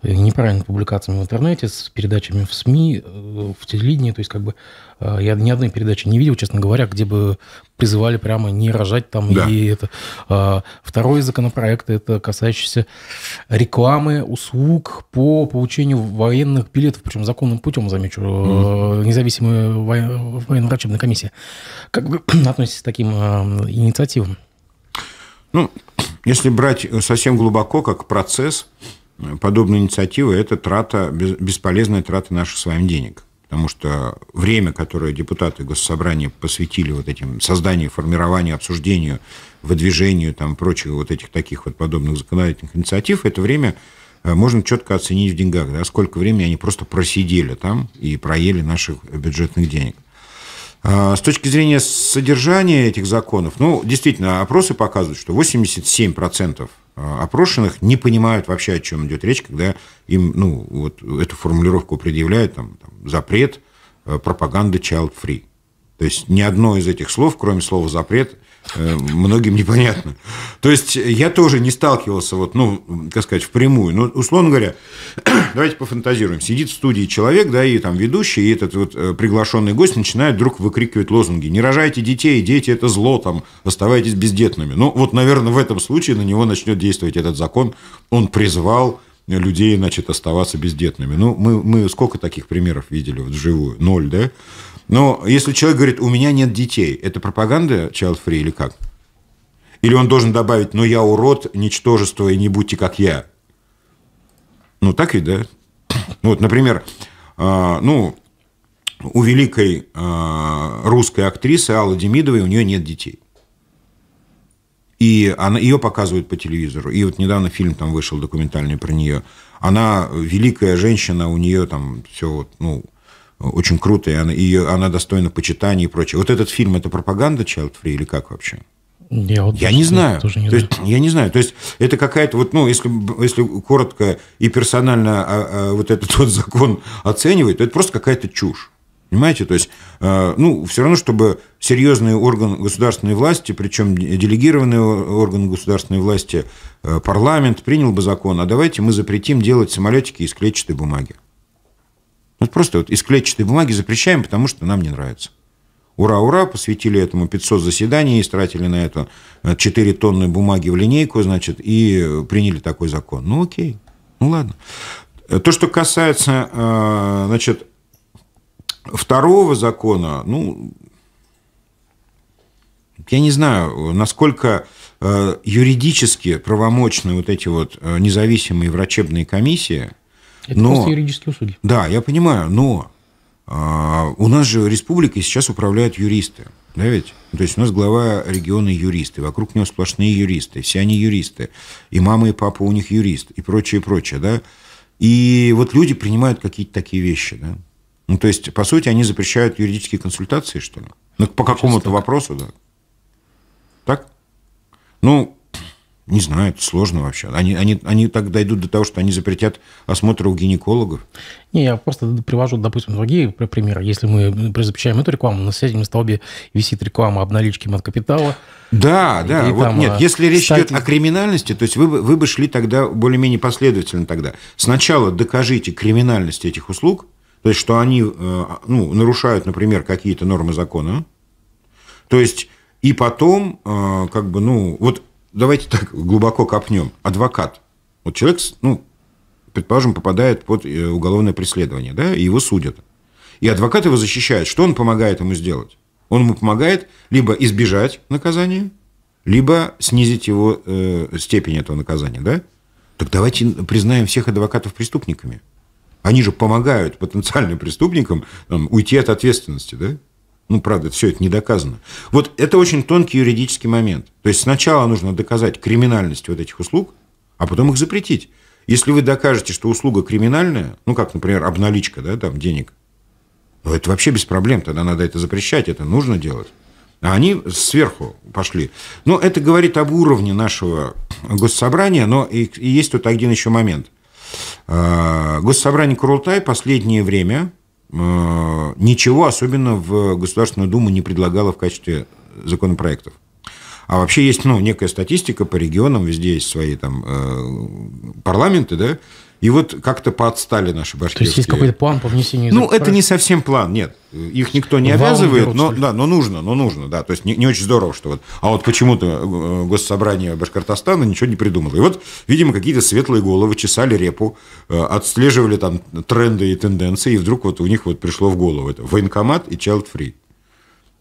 неправильными публикациями в интернете, с передачами в СМИ, э, в телевидении, то есть как бы я ни одной передачи не видел, честно говоря, где бы призывали прямо не рожать там да. и это. А, второй законопроект это касающийся рекламы услуг по получению военных билетов, причем закон законным путем, замечу, mm-hmm. Э, независимая военно-врачебная комиссия. Как вы относитесь к таким э, инициативам? Ну, если брать э, совсем глубоко, как процесс, подобные инициативы – это трата, бесполезная трата наших с вами денег. Потому что время, которое депутаты Госсобрания посвятили вот этим созданию, формированию, обсуждению, выдвижению там прочих вот этих таких вот подобных законодательных инициатив, это время Э, можно четко оценить в деньгах, да, сколько времени они просто просидели там и проели наших бюджетных денег. А, с точки зрения содержания этих законов, ну, действительно, опросы показывают, что 87% а, опрошенных не понимают вообще, о чем идет речь, когда им, ну, вот эту формулировку предъявляют, там, там запрет э, пропаганды child-free. То есть ни одно из этих слов, кроме слова «запрет», Э, многим непонятно. То есть я тоже не сталкивался, вот, ну, как сказать, впрямую. Но, ну, условно говоря, давайте пофантазируем. Сидит в студии человек, да, и там ведущий, и этот вот э, приглашенный гость начинает вдруг выкрикивать лозунги. Не рожайте детей, дети – это зло, там, оставайтесь бездетными. Ну, вот, наверное, в этом случае на него начнет действовать этот закон. Он призвал людей, значит, оставаться бездетными. Ну, мы, мы сколько таких примеров видели вот вживую? Ноль, да? Но если человек говорит, у меня нет детей, это пропаганда child free или как? Или он должен добавить, но «Ну, я урод, ничтожество и не будьте как я? Ну так и да. вот, например, а, ну, у великой а, русской актрисы Аллы Демидовой у нее нет детей. И она, ее показывают по телевизору. И вот недавно фильм там вышел документальный про нее. Она великая женщина, у нее там все вот, ну, очень круто, и она, и она достойна почитания и прочее. Вот этот фильм – это пропаганда Child Free или как вообще? Я, вот я не знаю. Тоже не то есть, я не знаю. То есть это какая-то вот, ну, если, если коротко и персонально а, а, вот этот вот закон оценивать, то это просто какая-то чушь. Понимаете, то есть, а, ну, все равно, чтобы серьезный орган государственной власти, причем делегированный орган государственной власти, э, парламент принял бы закон, а давайте мы запретим делать самолетики из клетчатой бумаги. Ну, вот просто вот из клетчатой бумаги запрещаем, потому что нам не нравится. Ура, ура, посвятили этому 500 заседаний, истратили на это 4 э, тонны бумаги в линейку, значит, и э, приняли такой закон. Ну окей, ну ладно. Э, то, что касается, значит, второго закона, ну, я не знаю, насколько юридически правомочны вот эти вот независимые врачебные комиссии – это но, просто юридические услуги. Да, я понимаю, но а, у нас же республикой сейчас управляют юристы. Да ведь? То есть у нас глава региона юристы, вокруг него сплошные юристы, все они юристы, и мама, и папа у них юрист, и прочее, и прочее, да? И вот люди принимают какие-то такие вещи, да? Ну, то есть, по сути, они запрещают юридические консультации, что ли? Ну, по какому-то вопросу, да? Так? Ну, не знаю, это сложно вообще. Они, они, они так дойдут до того, что они запретят осмотр у гинекологов. Не, я просто привожу, допустим, другие примеры. Если мы запрещаем эту рекламу, на соседнем столбе висит реклама об наличке капитала. Да, и, да. И вот там, нет, а, если речь кстати... идет о криминальности, то есть вы, бы вы бы шли тогда более-менее последовательно тогда. Сначала докажите криминальность этих услуг, то есть что они э, ну, нарушают, например, какие-то нормы закона. То есть и потом, э, как бы, ну, вот давайте так глубоко копнем. Адвокат. Вот человек, ну, предположим, попадает под э, уголовное преследование, да, и его судят. И адвокат его защищает. Что он помогает ему сделать? Он ему помогает либо избежать наказания, либо снизить его э, степень этого наказания, да? Так давайте признаем всех адвокатов преступниками. Они же помогают потенциальным преступникам там, уйти от ответственности, да? Ну, правда, все это не доказано. Вот это очень тонкий юридический момент. То есть сначала нужно доказать криминальность вот этих услуг, а потом их запретить. Если вы докажете, что услуга криминальная, ну, как, например, обналичка да, там, денег, ну, это вообще без проблем, тогда надо это запрещать, это нужно делать. А они сверху пошли. Но ну, это говорит об уровне нашего госсобрания, но и, и есть тут один еще момент. А, госсобрание Курултай последнее время Э, ничего особенно в Государственную Думу не предлагала в качестве законопроектов. А вообще есть ну, некая статистика по регионам, везде есть свои там э, парламенты, да, и вот как-то поотстали наши башкирские. То есть есть какой-то план по внесению Ну, это не совсем план, нет. Их никто не обязывает, но, да, но нужно, но нужно, да. То есть не, не очень здорово, что вот... А вот почему-то э, Госсобрание Башкортостана ничего не придумало. И вот, видимо, какие-то светлые головы чесали репу, э, отслеживали там тренды и тенденции, и вдруг вот у них вот пришло в голову это военкомат и child free.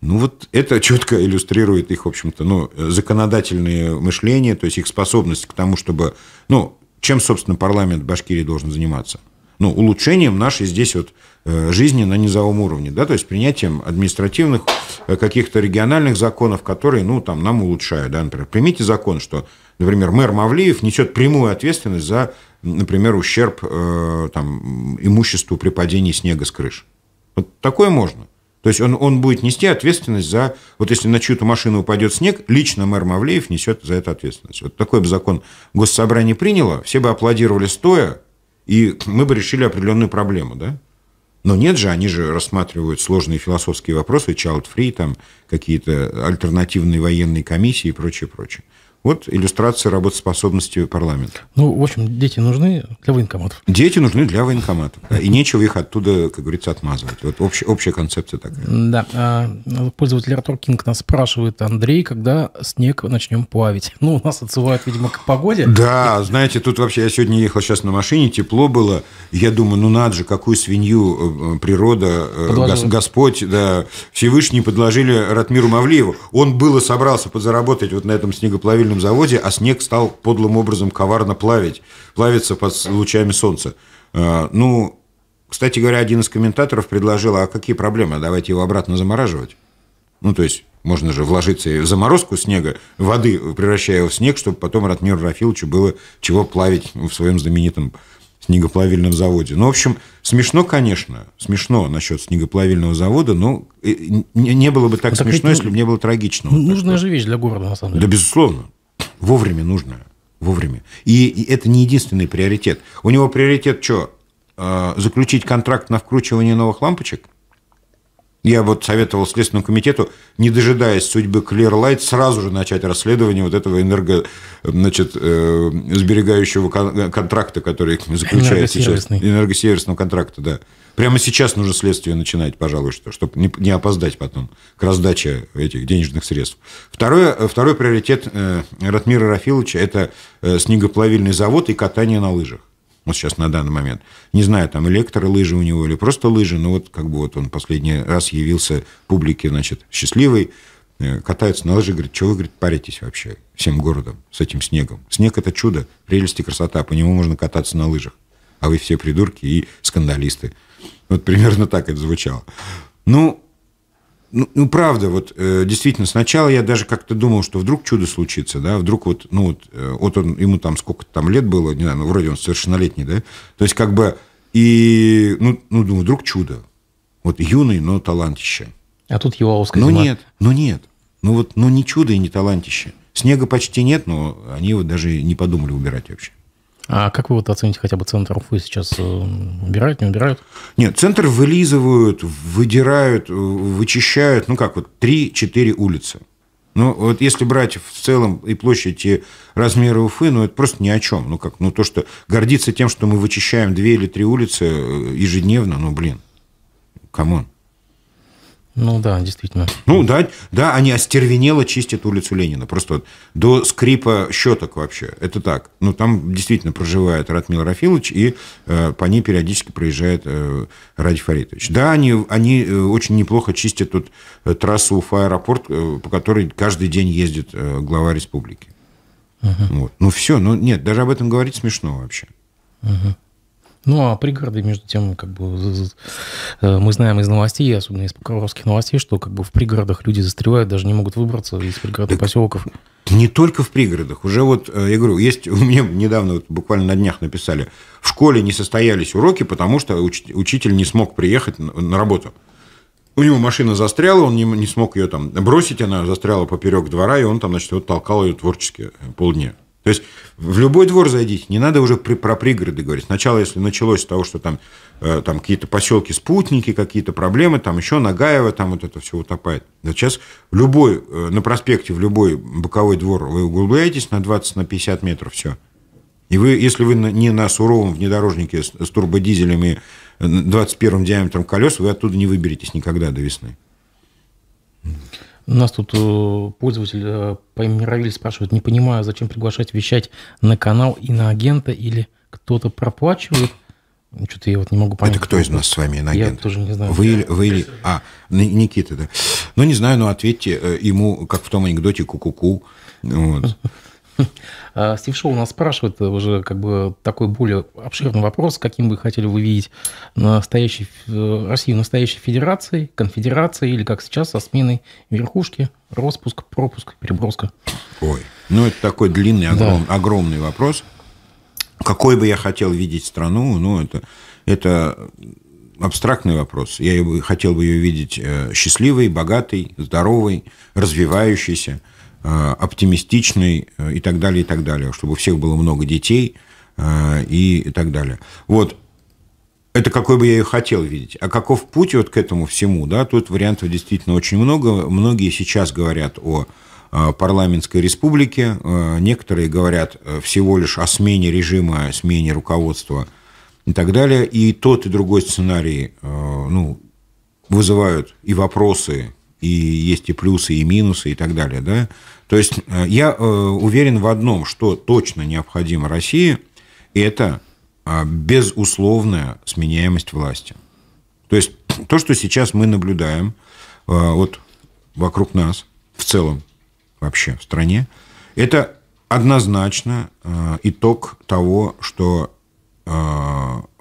Ну вот это четко иллюстрирует их, в общем-то, ну, законодательное мышление, то есть их способность к тому, чтобы, ну, чем, собственно, парламент Башкирии должен заниматься? Ну, улучшением нашей здесь вот э, жизни на низовом уровне, да, то есть принятием административных э, каких-то региональных законов, которые, ну, там, нам улучшают, да, например, примите закон, что, например, мэр Мавлиев несет прямую ответственность за, например, ущерб, э, там, имуществу при падении снега с крыш. Вот такое можно. То есть он, он будет нести ответственность за... Вот если на чью-то машину упадет снег, лично мэр Мавлеев несет за это ответственность. Вот такой бы закон госсобрание приняло, все бы аплодировали стоя, и мы бы решили определенную проблему, да? Но нет же, они же рассматривают сложные философские вопросы, child free, там какие-то альтернативные военные комиссии и прочее, прочее. Вот иллюстрация работоспособности парламента. Ну, в общем, дети нужны для военкоматов. Дети нужны для военкоматов. Да, и нечего их оттуда, как говорится, отмазывать. Вот общ, общая концепция такая. Да. А, пользователь Артур Кинг нас спрашивает, Андрей, когда снег начнем плавить? Ну, у нас отсылают, видимо, к погоде. Да, знаете, тут вообще я сегодня ехал сейчас на машине, тепло было. Я думаю, ну надо же, какую свинью э, э, природа, э, Гос, Господь, да, Всевышний подложили Ратмиру Мавлиеву. Он было собрался подзаработать вот на этом снегоплавильном снегоуборочном заводе, а снег стал подлым образом коварно плавить, плавиться под лучами солнца. А, ну, кстати говоря, один из комментаторов предложил, а какие проблемы, давайте его обратно замораживать. Ну, то есть, можно же вложиться в заморозку снега, воды, превращая его в снег, чтобы потом Ратмиру Рафиловичу было чего плавить в своем знаменитом снегоплавильном заводе. Ну, в общем, смешно, конечно, смешно насчет снегоплавильного завода, но э, не было бы так, ну, так смешно, ведь, если бы не было трагичного. Нужная же вещь для города, на самом деле. Да, безусловно. Вовремя нужно. Вовремя. И, и это не единственный приоритет. У него приоритет что? А, заключить контракт на вкручивание новых лампочек – я вот советовал Следственному комитету, не дожидаясь судьбы Клир Лайт, сразу же начать расследование вот этого энерго, значит, э, сберегающего кон- э, контракта, который заключается сейчас. Энергосервисного контракта, да. Прямо сейчас нужно следствие начинать, пожалуй, что, чтобы не, не опоздать потом к раздаче этих денежных средств. Второе, второй приоритет э, Ратмира Рафиловича – это э, снегоплавильный завод и катание на лыжах вот сейчас на данный момент. Не знаю, там электролыжи у него или просто лыжи, но вот как бы вот он последний раз явился публике, значит, счастливый, э, катается на лыжи, говорит, что вы, говорит, паритесь вообще всем городом с этим снегом. Снег – это чудо, прелесть и красота, по нему можно кататься на лыжах. А вы все придурки и скандалисты. Вот примерно так это звучало. Ну, ну, ну, правда, вот э, действительно, сначала я даже как-то думал, что вдруг чудо случится, да, вдруг вот, ну вот, э, вот он, ему там сколько там лет было, не знаю, ну, вроде он совершеннолетний, да, то есть как бы, и, ну, ну думаю, вдруг чудо, вот юный, но талантище. А тут его узкая Ну зима. нет, ну нет, ну вот, ну не чудо и не талантище. Снега почти нет, но они его даже не подумали убирать вообще. А как вы вот оцените хотя бы центр Уфы сейчас? Э, убирают, не убирают? Нет, центр вылизывают, выдирают, э, вычищают, ну как, вот 3-4 улицы. Ну, вот если брать в целом и площадь, и размеры Уфы, ну, это просто ни о чем. Ну, как, ну, то, что гордиться тем, что мы вычищаем две или три улицы э, ежедневно, ну, блин, камон. Ну да, действительно. Ну да, да, они остервенело чистят улицу Ленина. Просто вот до скрипа щеток вообще. Это так. Ну там действительно проживает Ратмил Рафилович, и э, по ней периодически проезжает э, Ради Фаритович. Да, они, они э, очень неплохо чистят тут э, трассу в аэропорт э, по которой каждый день ездит э, глава республики. Угу. Вот. Ну все, ну нет, даже об этом говорить смешно вообще. Угу. Ну, а пригороды, между тем, как бы э, мы знаем из новостей, особенно из покровских новостей, что как бы в пригородах люди застревают, даже не могут выбраться из пригородных так поселков. Не только в пригородах. Уже вот, э, я говорю, есть, у меня недавно, вот, буквально на днях написали, в школе не состоялись уроки, потому что уч, учитель не смог приехать на, на работу. У него машина застряла, он не, не смог ее там бросить, она застряла поперек двора, и он там, значит, вот толкал ее творчески э, полдня. То есть в любой двор зайдите, не надо уже при, про пригороды говорить. Сначала, если началось с того, что там, э, там какие-то поселки-спутники, какие-то проблемы, там еще Нагаева, там вот это все утопает. Да сейчас любой, э, на проспекте, в любой боковой двор вы углубляетесь на 20, на 50 метров, все. И вы, если вы не на суровом внедорожнике с, с турбодизелями 21 э, диаметром колес, вы оттуда не выберетесь никогда до весны. Нас тут э, пользователь э, по имени Равиль спрашивает, не понимаю, зачем приглашать вещать на канал и на агента или кто-то проплачивает? Что-то я вот не могу понять. Это кто из нас с вами иноагент? Я тоже не знаю. Вы, или, вы или... А, Никита, да. Ну, не знаю, но ответьте э, ему, как в том анекдоте, ку-ку-ку. Вот. А, Стив Шоу нас спрашивает уже как бы такой более обширный вопрос, каким бы хотели вы видеть настоящей, э, Россию настоящей федерацией, конфедерацией или как сейчас со сменой верхушки, распуск, пропуск, переброска? Ой, ну это такой длинный, огром, да. огромный вопрос. Какой бы я хотел видеть страну, ну это, это абстрактный вопрос. Я хотел бы ее видеть э, счастливой, богатой, здоровой, развивающейся – Э, оптимистичный э, и так далее, и так далее, чтобы у всех было много детей и, э, и так далее. Вот, это какой бы я ее хотел видеть. А каков путь вот к этому всему, да, тут вариантов действительно очень много. Многие сейчас говорят о парламентской республике, некоторые говорят всего лишь о смене режима, смене руководства и так далее. И тот и другой сценарий ну, вызывают и вопросы, и есть и плюсы, и минусы, и так далее. Да? То есть э, я э, уверен в одном, что точно необходимо России, это а, безусловная сменяемость власти. То есть то, что сейчас мы наблюдаем э, вот вокруг нас, в целом вообще в стране, это однозначно итог того, что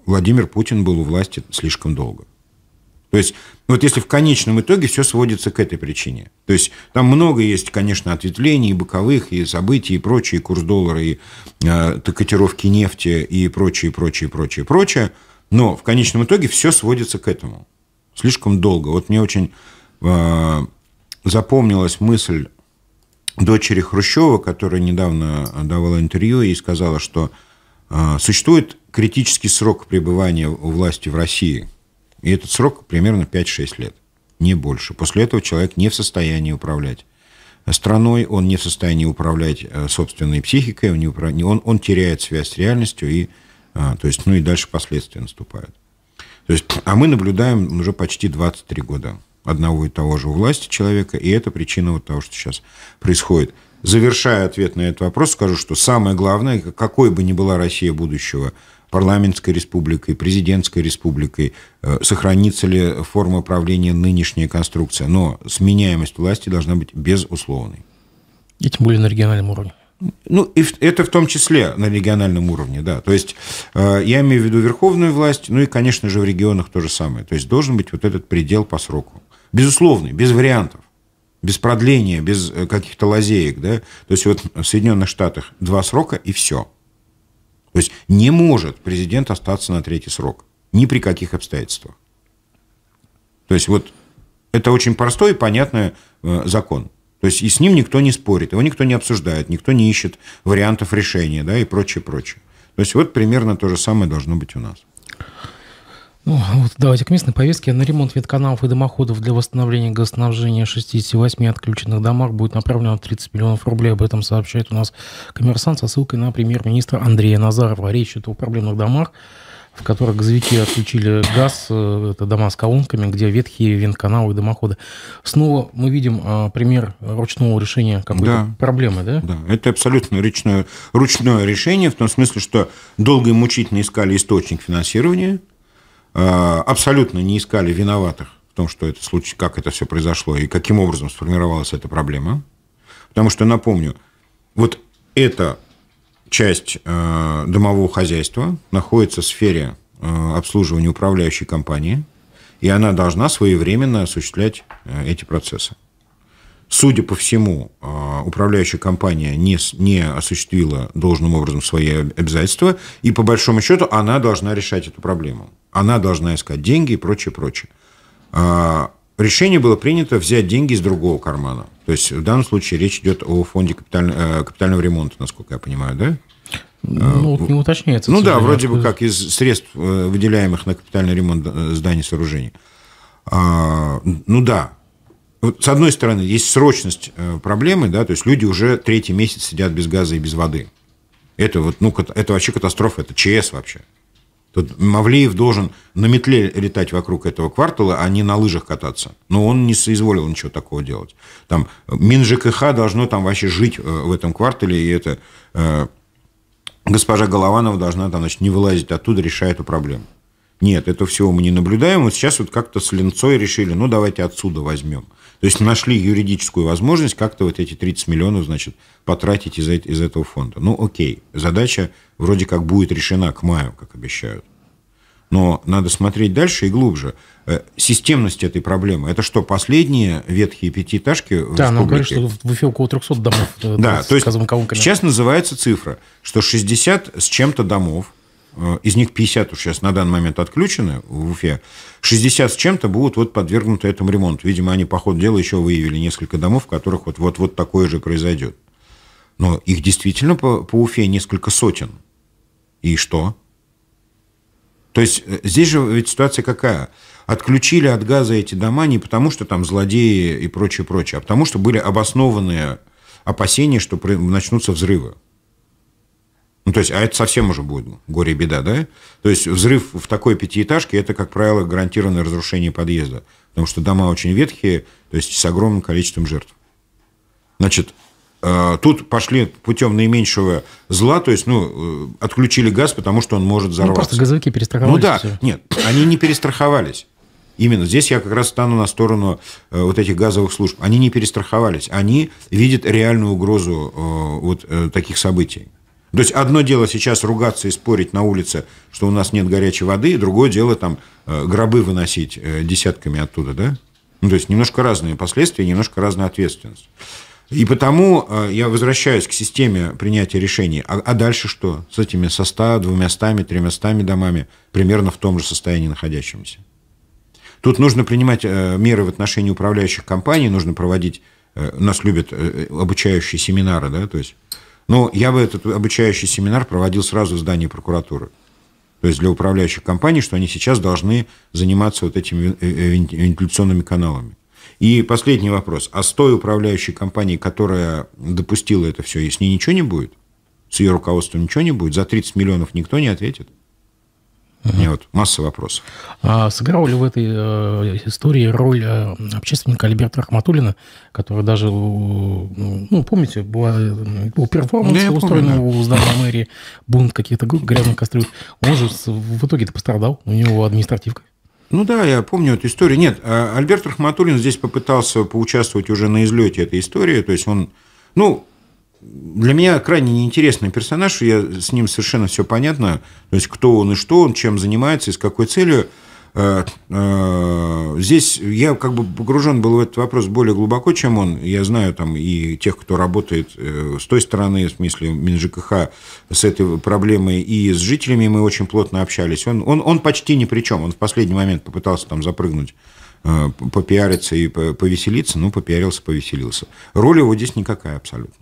Владимир Путин был у власти слишком долго. То есть вот если в конечном итоге все сводится к этой причине. То есть там много есть, конечно, ответвлений, и боковых, и событий, и прочие, и курс доллара, и э, котировки нефти, и прочее, прочее, прочее, прочее. Но в конечном итоге все сводится к этому. Слишком долго. Вот мне очень э, запомнилась мысль дочери Хрущева, которая недавно давала интервью и сказала, что э, существует критический срок пребывания у власти в России – и этот срок примерно 5-6 лет, не больше. После этого человек не в состоянии управлять э, страной, он не в состоянии управлять э, собственной психикой, он, не управ... он, он теряет связь с реальностью, и, а, то есть, ну и дальше последствия наступают. То есть, а мы наблюдаем уже почти 23 года одного и того же у власти человека, и это причина вот того, что сейчас происходит. Завершая ответ на этот вопрос, скажу, что самое главное, какой бы ни была Россия будущего – парламентской республикой, президентской республикой, э, сохранится ли форма правления нынешняя конструкция. Но сменяемость власти должна быть безусловной. И тем более на региональном уровне. Ну, и это в том числе на региональном уровне, да. То есть э, я имею в виду верховную власть, ну и, конечно же, в регионах то же самое. То есть должен быть вот этот предел по сроку. Безусловный, без вариантов, без продления, без э, каких-то лазеек, да. То есть вот в Соединенных Штатах два срока и все – то есть не может президент остаться на третий срок. Ни при каких обстоятельствах. То есть вот это очень простой и понятный э, закон. То есть и с ним никто не спорит, его никто не обсуждает, никто не ищет вариантов решения да, и прочее, прочее. То есть вот примерно то же самое должно быть у нас. Ну, вот давайте к местной повестке. На ремонт ветканалов и дымоходов для восстановления газоснабжения 68 отключенных домах будет направлено 30 миллионов рублей. Об этом сообщает у нас коммерсант со ссылкой на премьер-министра Андрея Назарова. Речь идет о проблемных домах, в которых газовики отключили газ, э, это дома с колонками, где ветхие вентканалы и дымоходы. Снова мы видим а, пример ручного решения какой-то да. проблемы, да? Да, это абсолютно ручное, ручное решение, в том смысле, что долго и мучительно искали источник финансирования – а, абсолютно не искали виноватых в том, что это случай, как это все произошло и каким образом сформировалась эта проблема. Потому что, напомню, вот эта часть а, домового хозяйства находится в сфере а, обслуживания управляющей компании, и она должна своевременно осуществлять эти процессы. Судя по всему, а, управляющая компания не, не осуществила должным образом свои обязательства, и по большому счету она должна решать эту проблему. Она должна искать деньги и прочее, прочее. А, решение было принято взять деньги из другого кармана. То есть в данном случае речь идет о фонде капиталь... Э, капитального ремонта, насколько я понимаю, да? Ну, а, вот не уточняется. Ну да, вроде бы как из средств, э, выделяемых на капитальный ремонт э, зданий и сооружений. Ну да, вот, с одной стороны, есть срочность э, проблемы, да, то есть люди уже третий месяц сидят без газа и без воды. Это вот, ну, это вообще катастрофа, это ЧС вообще. Тут Мавлеев должен на метле летать вокруг этого квартала, а не на лыжах кататься. Но он не соизволил ничего такого делать. Там Мин ЖКХ должно там вообще жить э, в этом квартале, и это э, госпожа Голованова должна там, значит, не вылазить оттуда, решая эту проблему. Нет, этого всего мы не наблюдаем. Вот сейчас вот как-то с линцой решили, ну, давайте отсюда возьмем. То есть нашли юридическую возможность как-то вот эти 30 миллионов, значит, потратить из, из этого фонда. Ну, окей, задача вроде как будет решена к маю, как обещают. Но надо смотреть дальше и глубже. Э, системность этой проблемы. Это что, последние ветхие пятиэтажки в Да, нам говорят, что в Уфе около 300 домов. Э, да, то есть сейчас называется цифра, что 60 с чем-то домов Э, из них 50 уж сейчас на данный момент отключены в Уфе, 60 с чем-то будут вот подвергнуты этому ремонту. Видимо, они по ходу дела еще выявили несколько домов, в которых вот, вот, вот такое же произойдет. Но их действительно по, по Уфе несколько сотен. И что? То есть э, здесь же ведь ситуация какая? Отключили от газа эти дома не потому, что там злодеи и прочее, прочее, а потому, что были обоснованные опасения, что начнутся взрывы. Ну, то есть, а это совсем уже будет горе и беда, да? То есть, взрыв в такой пятиэтажке – это, как правило, гарантированное разрушение подъезда, потому что дома очень ветхие, то есть, с огромным количеством жертв. Значит, э, Тут пошли путем наименьшего зла, то есть, ну, э, отключили газ, потому что он может ну, взорваться. Ну, просто газовики перестраховались. Ну да, все. нет, они не перестраховались. Именно здесь я как раз стану на сторону э, вот этих газовых служб. Они не перестраховались, они видят реальную угрозу вот таких событий. То есть одно дело сейчас ругаться и спорить на улице, что у нас нет горячей воды, и другое дело там э, гробы выносить э, десятками оттуда, да? Ну, то есть немножко разные последствия, немножко разная ответственность. И потому э, я возвращаюсь к системе принятия решений. А, а дальше что? С этими со 100, 200, 300 домами, примерно в том же состоянии находящимися. Тут нужно принимать меры в отношении управляющих компаний, нужно проводить, у нас любят обучающие семинары, да, то есть но ну, я бы этот обучающий семинар проводил сразу в здании прокуратуры. То есть для управляющих компаний, что они сейчас должны заниматься вот этими вентиляционными э, э, э, каналами. И последний вопрос. А с той управляющей компанией, которая допустила это все, если ничего не будет, с ее руководством ничего не будет, за 30 миллионов никто не ответит? Мне вот масса вопросов. А сыграл ли в этой э, истории роль э, общественника Альберта Рахматуллина, который даже, ну, ну, помните, была, был э, перформанс, да, устроенный помню, да. у здания мэрии, бунт каких-то грязных кастрюль. Он же в итоге-то пострадал, у него административка. Ну да, я помню эту историю. Нет, а Альберт Рахматуллин здесь попытался поучаствовать уже на излете этой истории. То есть он, ну, для меня крайне неинтересный персонаж, я с ним совершенно все понятно, то есть кто он и что он, чем занимается и с какой целью. Э, э, здесь я как бы погружен был в этот вопрос более глубоко, чем он. Я знаю там и тех, кто работает э, с той стороны, в смысле МинЖКХ, с этой проблемой, и с жителями мы очень плотно общались. Он, он, он почти ни при чем. Он в последний момент попытался там запрыгнуть попиариться и повеселиться, но попиарился, повеселился. Роль его здесь никакая абсолютно.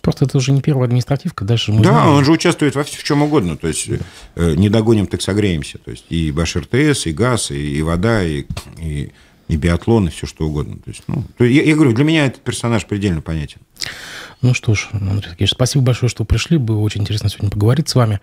Просто это уже не первая административка, дальше мы Да, знаем. он же участвует во в чем угодно, то есть э, не догоним, так согреемся, то есть и Башир-ТС, и газ, и, и вода, и, и, и биатлон, и все что угодно. То есть, ну, то, я, я говорю, для меня этот персонаж предельно понятен. Ну что ж, Андрей Сергеевич, спасибо большое, что пришли. Было очень интересно сегодня поговорить с вами.